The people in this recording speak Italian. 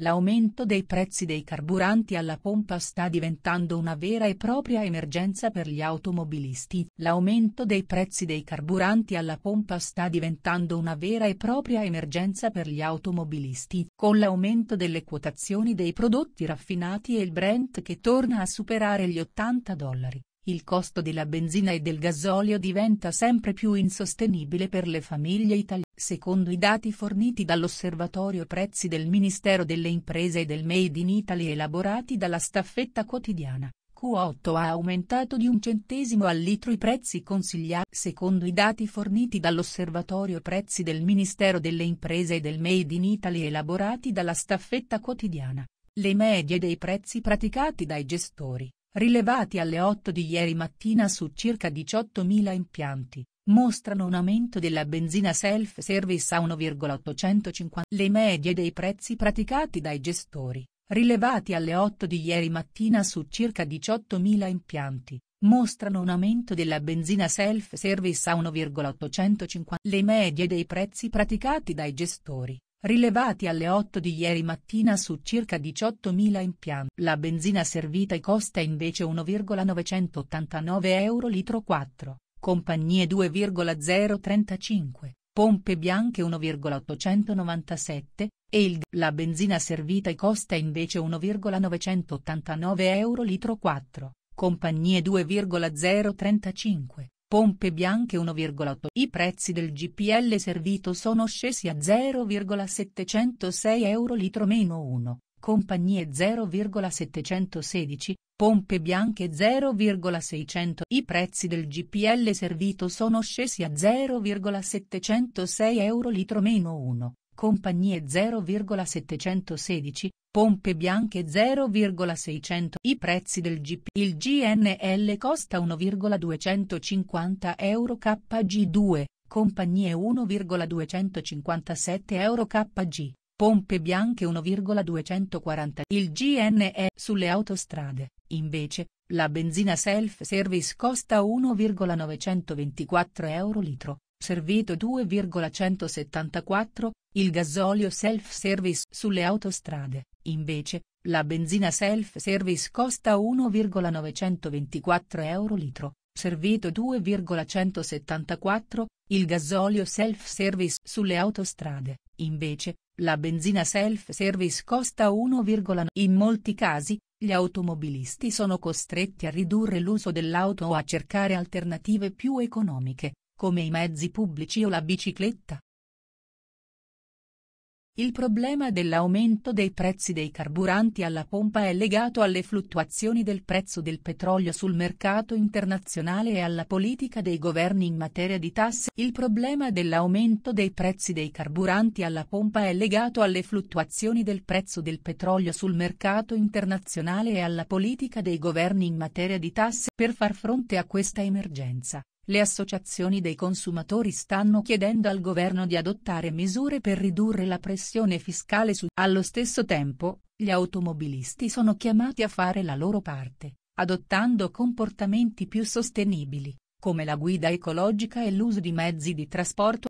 L'aumento dei prezzi dei carburanti alla pompa sta diventando una vera e propria emergenza per gli automobilisti. L'aumento dei prezzi dei carburanti alla pompa sta diventando una vera e propria emergenza per gli automobilisti. Con l'aumento delle quotazioni dei prodotti raffinati e il Brent che torna a superare gli 80 dollari, il costo della benzina e del gasolio diventa sempre più insostenibile per le famiglie italiane. Secondo i dati forniti dall'Osservatorio Prezzi del Ministero delle Imprese e del Made in Italy elaborati dalla staffetta quotidiana, Q8 ha aumentato di un centesimo al litro i prezzi consigliati. Secondo i dati forniti dall'Osservatorio Prezzi del Ministero delle Imprese e del Made in Italy elaborati dalla staffetta quotidiana, le medie dei prezzi praticati dai gestori, rilevati alle 8 di ieri mattina su circa 18.000 impianti, mostrano un aumento della benzina self-service a 1,850. Le medie dei prezzi praticati dai gestori, rilevati alle 8 di ieri mattina su circa 18.000 impianti, mostrano un aumento della benzina self-service a 1,850. Le medie dei prezzi praticati dai gestori, rilevati alle 8 di ieri mattina su circa 18.000 impianti. La benzina servita costa invece 1,989 euro litro 4. Compagnie 2,035, pompe bianche 1,897, e il, la benzina servita costa invece 1,989 euro litro 4, compagnie 2,035, pompe bianche 1,8. I prezzi del GPL servito sono scesi a 0,706 euro litro meno 1, compagnie 0,716, pompe bianche 0,600. I prezzi del GPL servito sono scesi a 0,706 euro litro meno 1, compagnie 0,716, pompe bianche 0,600. I prezzi del GP. Il GNL costa 1,250 euro KG2, compagnie 1,257 euro KG pompe bianche 1,240 il GNE sulle autostrade, invece, la benzina self-service costa 1,924 euro litro, servito 2,174, il gasolio self-service sulle autostrade, invece, la benzina self-service costa 1,924 euro litro, servito 2,174, il gasolio self-service sulle autostrade, invece, la benzina self-service costa 1,9. In molti casi, gli automobilisti sono costretti a ridurre l'uso dell'auto o a cercare alternative più economiche, come i mezzi pubblici o la bicicletta. Il problema dell'aumento dei prezzi dei carburanti alla pompa è legato alle fluttuazioni del prezzo del petrolio sul mercato internazionale e alla politica dei governi in materia di tasse. Il problema dell'aumento dei prezzi dei carburanti alla pompa è legato alle fluttuazioni del prezzo del petrolio sul mercato internazionale e alla politica dei governi in materia di tasse. Per far fronte a questa emergenza, le associazioni dei consumatori stanno chiedendo al governo di adottare misure per ridurre la pressione fiscale su. Allo stesso tempo, gli automobilisti sono chiamati a fare la loro parte, adottando comportamenti più sostenibili, come la guida ecologica e l'uso di mezzi di trasporto.